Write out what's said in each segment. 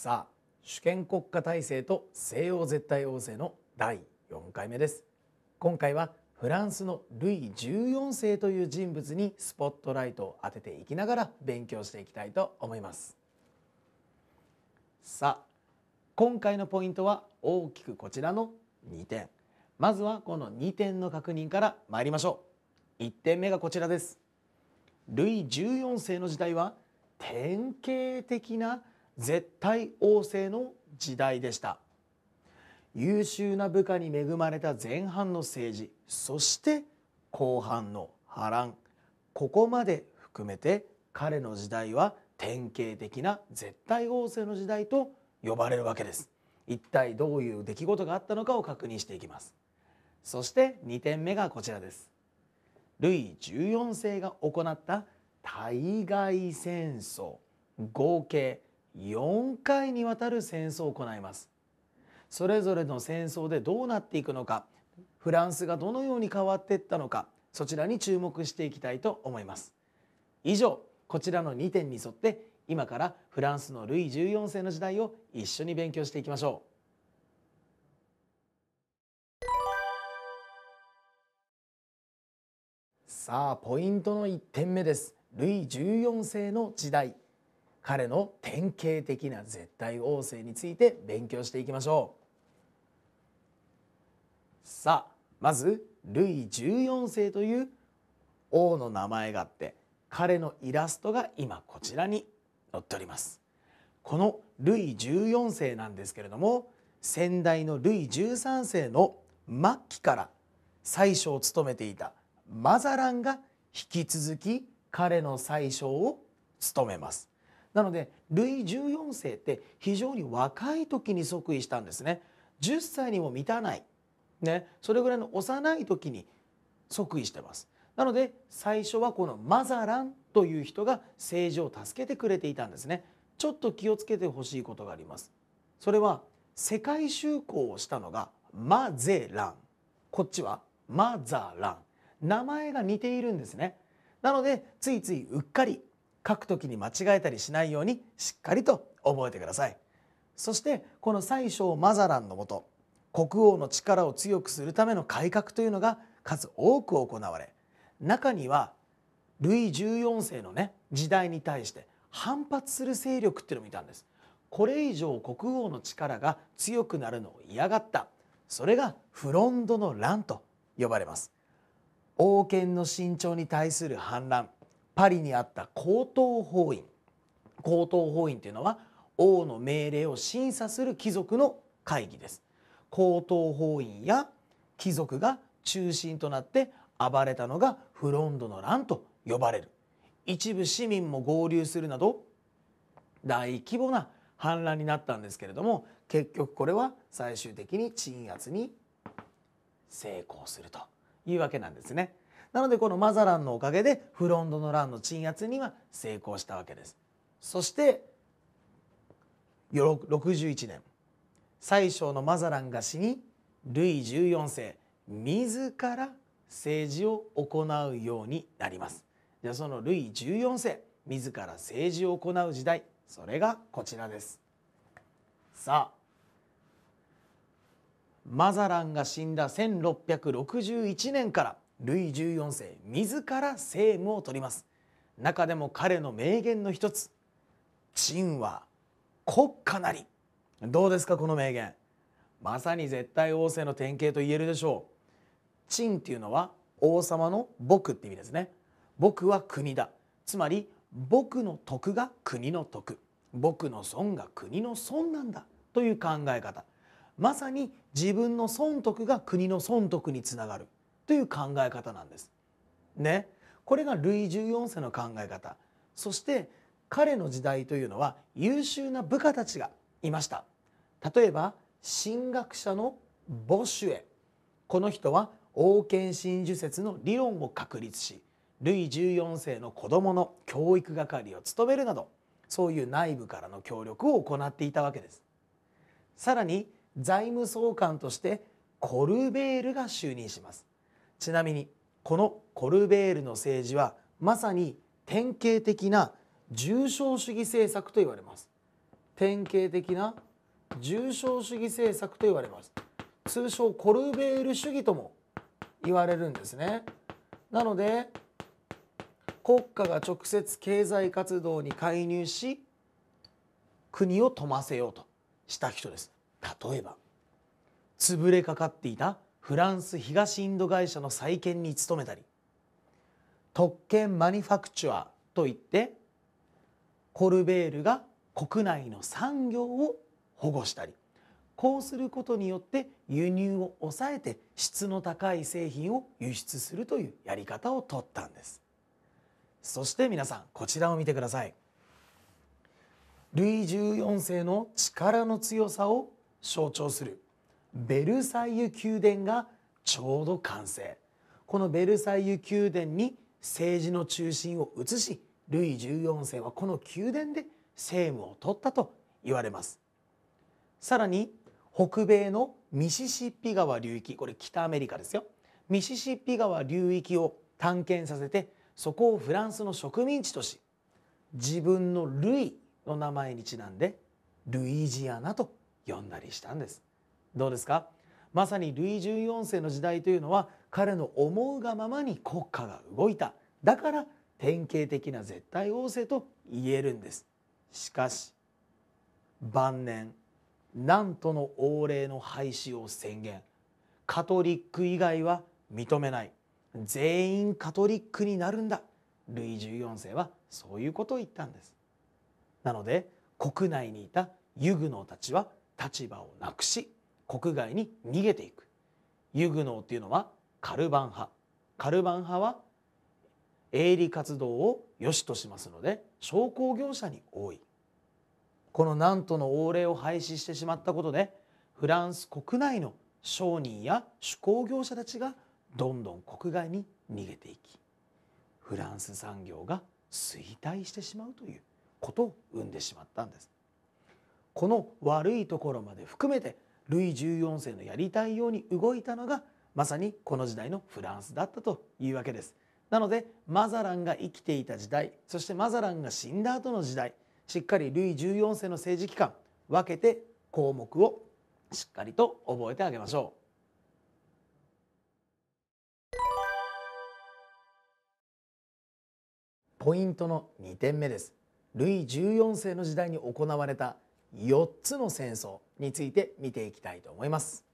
さあ主権国家体制と西欧絶対王政の第4回目です今回はフランスのルイ14世という人物にスポットライトを当てていきながら勉強していきたいと思いますさあ今回のポイントは大きくこちらの2点まずはこの2点の確認から参りましょう1点目がこちらですルイ14世の時代は典型的な絶対王政の時代でした優秀な部下に恵まれた前半の政治そして後半の波乱ここまで含めて彼の時代は典型的な絶対王政の時代と呼ばれるわけです一体どういう出来事があったのかを確認していきますそして2点目がこちらですルイ14世が行った対外戦争合計4回にわたる戦争を行いますそれぞれの戦争でどうなっていくのかフランスがどのように変わっていったのかそちらに注目していきたいと思います以上こちらの2点に沿って今からフランスのルイ14世の時代を一緒に勉強していきましょうさあポイントの1点目ですルイ14世の時代彼の典型的な絶対王政について勉強していきましょうさあまずルイ14世という王の名前があって彼のイラストが今こちらに載っておりますこのルイ14世なんですけれども先代のルイ13世の末期から宰相を務めていたマザランが引き続き彼の宰相を務めますなのでルイ14世って非常に若い時に即位したんですね10歳にも満たない、ね、それぐらいの幼い時に即位してますなので最初はこのマザランという人が政治を助けてくれていたんですねちょっと気をつけてほしいことがありますそれは世界就航をしたのがマゼランこっちはマザラン名前が似ているんですねなのでついついうっかり書くときに間違えたりしないようにしっかりと覚えてくださいそしてこの宰相マザランのもと国王の力を強くするための改革というのが数多く行われ中にはルイ14世のね時代に対して反発する勢力っていうのもいたんですこれ以上国王の力が強くなるのを嫌がったそれがフロンドの乱と呼ばれます王権の伸長に対する反乱パリにあった高等法院高等法院というのは王の命令を審査する貴族の会議です高等法院や貴族が中心となって暴れたのがフロンドの乱と呼ばれる一部市民も合流するなど大規模な反乱になったんですけれども結局これは最終的に鎮圧に成功するというわけなんですね。なのでこのマザランのおかげでフロントの乱の鎮圧には成功したわけですそして61年宰相のマザランが死にルイ14世自ら政治を行うようになりますじゃあそのルイ14世自ら政治を行う時代それがこちらですさあマザランが死んだ1661年からルイ14世自ら政務を取ります中でも彼の名言の一つ「陳は国家なり」どうですかこの名言まさに絶対王政の典型と言えるでしょう陳っていうのは王様の僕って意味ですね僕は国だつまり僕の徳が国の徳僕の損が国の損なんだという考え方まさに自分の損得が国の損得につながるという考え方なんです。ね、これがルイ14世の考え方そして彼の時代というのは優秀な部下たちがいました例えば神学者のボシュエこの人は王権真珠説の理論を確立しルイ14世の子どもの教育係を務めるなどそういう内部からの協力を行っていたわけですさらに財務総監としてコルベールが就任しますちなみにこのコルベールの政治はまさに典型的な重症主義政策と言われます典型的な重症主義政策と言われます通称コルベール主義とも言われるんですねなので国家が直接経済活動に介入し国を富ませようとした人です例えば潰れかかっていたフランス東インド会社の再建に努めたり特権マニファクチュアといってコルベールが国内の産業を保護したりこうすることによって輸入を抑えて質の高い製品を輸出するというやり方をとったんですそして皆さんこちらを見てくださいルイ14世の力の強さを象徴するベルサイユ宮殿がちょうど完成このベルサイユ宮殿に政治の中心を移しルイ14世はこの宮殿で政務を取ったと言われますさらに北米のミシシッピ川流域これ北アメリカですよミシシッピ川流域を探検させてそこをフランスの植民地とし自分のルイの名前にちなんでルイジアナと呼んだりしたんですどうですかまさにルイ14世の時代というのは彼の思うがままに国家が動いただから典型的な絶対王政と言えるんですしかし晩年なんとの王令の廃止を宣言カトリック以外は認めない全員カトリックになるんだルイ14世はそういうことを言ったんですなので国内にいたユグノーたちは立場をなくし国外に逃げていくユグノーっていうのはカルバン派カルバン派は営利活動を良しとしますので商工業者に多いこの南都の王令を廃止してしまったことでフランス国内の商人や手工業者たちがどんどん国外に逃げていきフランス産業が衰退してしまうということを生んでしまったんですこの悪いところまで含めてルイ14世のやりたいように動いたのがまさにこの時代のフランスだったというわけですなのでマザランが生きていた時代そしてマザランが死んだ後の時代しっかりルイ14世の政治期間分けて項目をしっかりと覚えてあげましょう。ポイントの2点目です。ルイ14世の時代に行われた4つの戦争について見ていきたいと思います。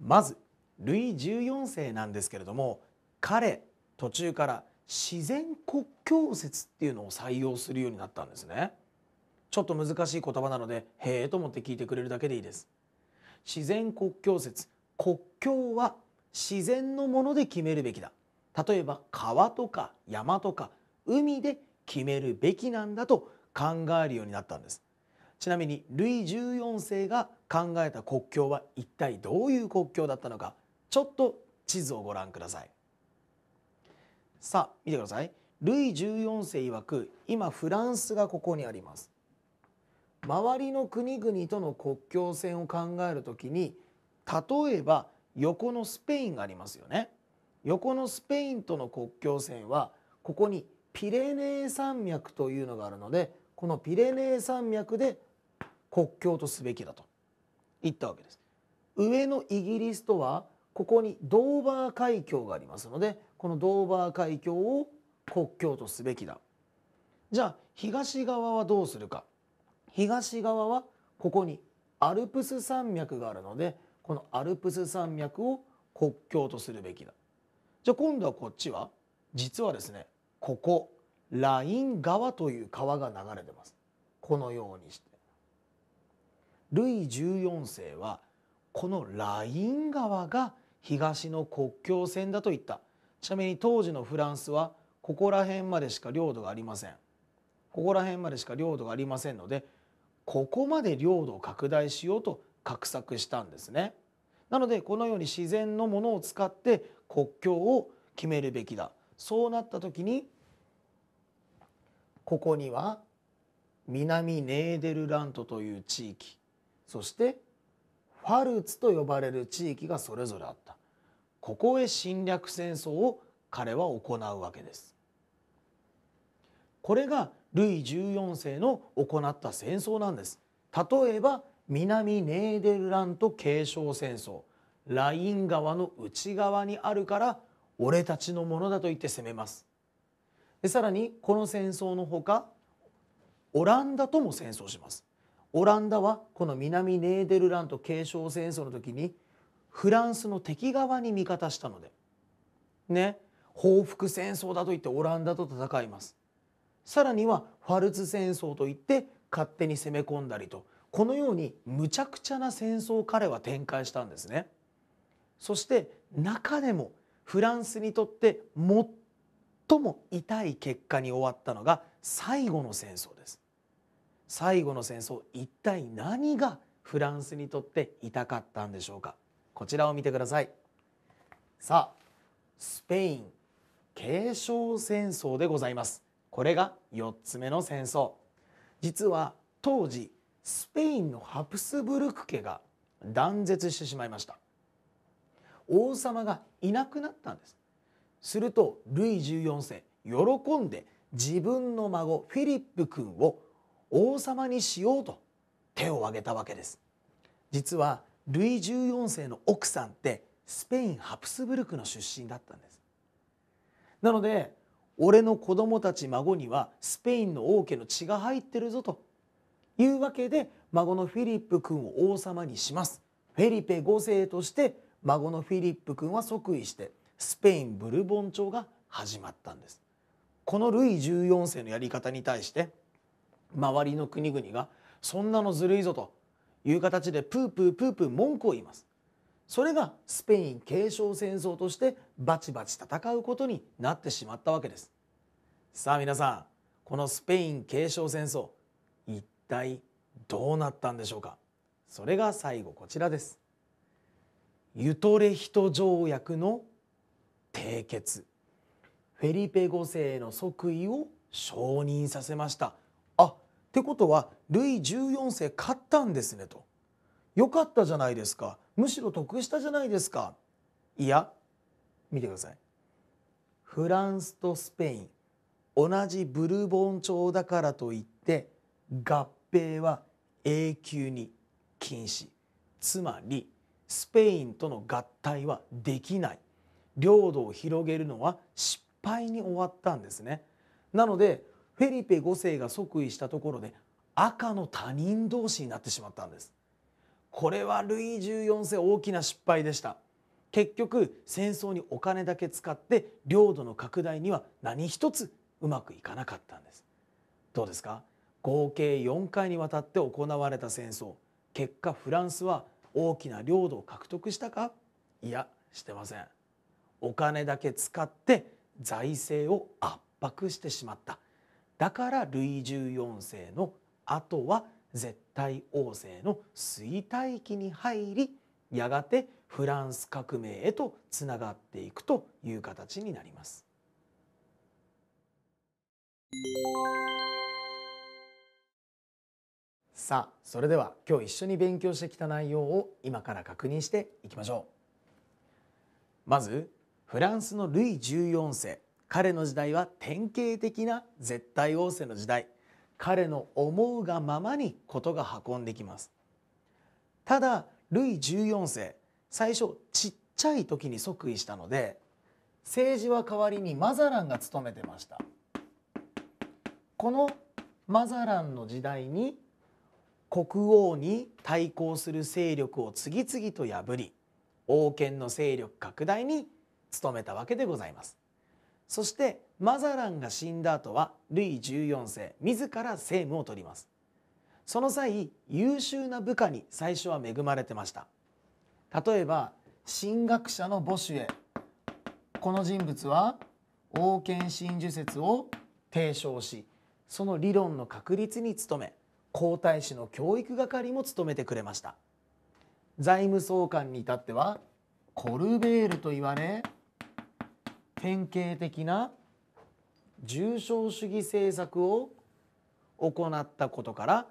まずルイ14世なんですけれども彼途中から自然国境説っていうのを採用するようになったんですね。ちょっと難しい言葉なので「へえ」と思って聞いてくれるだけでいいです。自然国境説国境は自然のもので決めるべきだ例えば川とか山とか海で決めるべきなんだと考えるようになったんですちなみにルイ14世が考えた国境は一体どういう国境だったのかちょっと地図をご覧くださいさあ見てくださいルイ14世曰く今フランスがここにあります周りの国々との国境線を考えるときに例えば横のスペインがありますよね横のスペインとの国境線はここにピレネー山脈というのがあるのでこのピレネー山脈で国境とすべきだと言ったわけです。上のイギリスとはここにドーバー海峡がありますのでこのドーバー海峡を国境とすべきだ。じゃあ東側はどうするか東側はここにアルプス山脈があるのでこのアルプス山脈を国境とするべきだ。じゃあ今度はこっちは実はですねここライン川という川が流れてますこのようにしてルイ14世はこのライン川が東の国境線だと言ったちなみに当時のフランスはここら辺までしか領土がありませんここら辺までしか領土がありませんのでここまで領土を拡大しようと画策したんですねなのでこのように自然のものを使って国境を決めるべきだそうなった時にここには南ネーデルラントという地域そしてファルツと呼ばれる地域がそれぞれあったここへ侵略戦争を彼は行うわけです。これがルイ14世の行った戦争なんです。例えば南ネーデルラント継承戦争ライン川の内側にあるから俺たちのものだと言って攻めますでさらにこの戦争のほかオランダとも戦争しますオランダはこの南ネーデルラント継承戦争の時にフランスの敵側に味方したのでね報復戦争だと言ってオランダと戦いますさらにはファルツ戦争といって勝手に攻め込んだりとこのようにむちゃくちゃな戦争を彼は展開したんですねそして中でもフランスにとって最最も痛い結果に終わったのが最後の戦争です最後の戦争一体何がフランスにとって痛かったんでしょうかこちらを見てくださいさあスペイン継承戦争でございますこれが4つ目の戦争実は当時スペインのハプスブルク家が断絶してしまいました王様がいなくなったんですするとルイ14世喜んで自分の孫フィリップ君を王様にしようと手を挙げたわけです実はルイ14世の奥さんってスペインハプスブルクの出身だったんですなので俺の子供たち孫にはスペインの王家の血が入ってるぞというわけで孫のフィリップ君を王様にしますフェリペ5世として孫のフィリップ君は即位してスペイン・ブルボン朝が始まったんですこのルイ14世のやり方に対して周りの国々がそんなのずるいぞという形でプープープープー文句を言いますそれがスペイン継承戦争としてバチバチ戦うことになってしまったわけですさあ皆さんこのスペイン継承戦争一体どうなったんでしょうかそれが最後こちらですユトレヒト条約の締結フェリペ5世の即位を承認させましたあってことはルイ14世勝ったんですねとよかったじゃないですかむしろ得したじゃないですかいや見てくださいフランスとスペイン同じブルボン朝だからといって合併は永久に禁止つまりスペインとの合体はできない領土を広げるのは失敗に終わったんですねなのでフェリペ5世が即位したところで赤の他人同士になってしまったんですこれはルイ14世大きな失敗でした結局戦争にお金だけ使って領土の拡大には何一つうまくいかなかったんですどうですか合計4回にわたって行われた戦争結果フランスは大きな領土を獲得したかいやしてませんお金だけ使って財政を圧迫してしまっただからルイ14世の後は絶対王政の衰退期に入りやがてフランス革命へとつながっていくという形になります。さあそれでは今日一緒に勉強してきた内容を今から確認していきましょう。まずフランスのルイ14世彼の時代は典型的な絶対王政の時代彼の思うがままにことが運んできますただルイ14世最初ちっちゃい時に即位したので政治は代わりにマザランが務めてましたこのマザランの時代に国王に対抗する勢力を次々と破り王権の勢力拡大に務めたわけでございます。そしてマザランが死んだ後はルイ14世自ら政務を取ります。その際優秀な部下に最初は恵まれてました。例えば神学者のボシュエこの人物は王権真珠説を提唱しその理論の確立に努め皇太子の教育係も務めてくれました財務総監に至ってはコルベールと言われ典型的な重症主義政策を行ったことから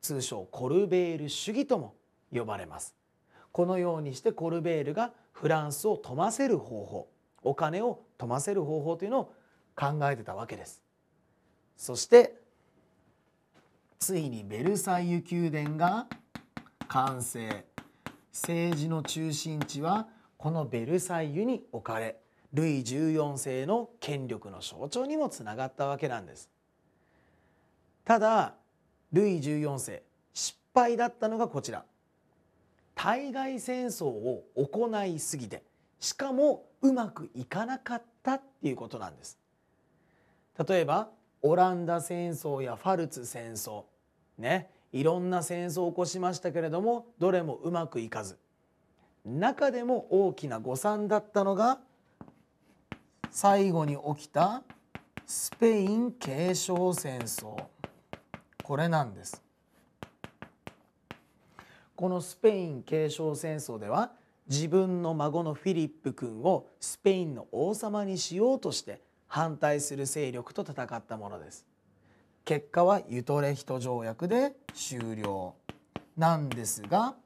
通称コルベール主義とも呼ばれますこのようにしてコルベールがフランスを富ませる方法お金を富ませる方法というのを考えてたわけですそしてついにベルサイユ宮殿が完成政治の中心地はこのベルサイユに置かれルイ14世の権力の象徴にもつながったわけなんです。ただルイ14世失敗だったのがこちら対外戦争を行いすぎてしかもうまくいかなかったっていうことなんです。例えばオランダ戦争やファルツ戦争ねいろんな戦争を起こしましたけれどもどれもうまくいかず中でも大きな誤算だったのが最後に起きたスペイン継承戦争これなんですこのスペイン継承戦争では自分の孫のフィリップ君をスペインの王様にしようとして反対する勢力と戦ったものです結果はユトレヒト条約で終了なんですが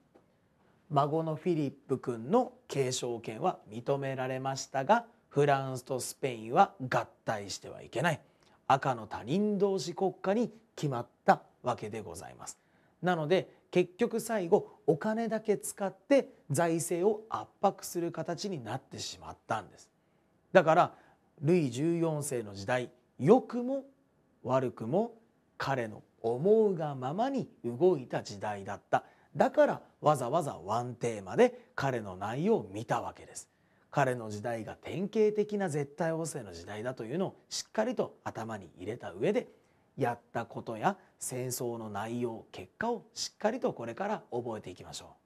孫のフィリップ君の継承権は認められましたがフランスとスペインは合体してはいけない赤の他人同士国家に決まったわけでございます。なので結局最後お金だけ使って財政を圧迫する形になってしまったんです。だからルイ14世の時代良くも悪くも彼の思うがままに動いた時代だっただからわざわざワンテーマで彼の内容を見たわけです彼の時代が典型的な絶対王政の時代だというのをしっかりと頭に入れた上でやったことや戦争の内容結果をしっかりとこれから覚えていきましょう。